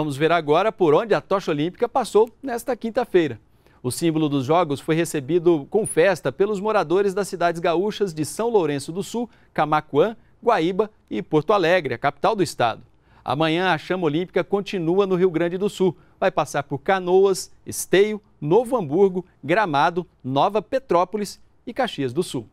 Vamos ver agora por onde a tocha olímpica passou nesta quinta-feira. O símbolo dos Jogos foi recebido com festa pelos moradores das cidades gaúchas de São Lourenço do Sul, Camacuã, Guaíba e Porto Alegre, a capital do estado. Amanhã a chama olímpica continua no Rio Grande do Sul. Vai passar por Canoas, Esteio, Novo Hamburgo, Gramado, Nova Petrópolis e Caxias do Sul.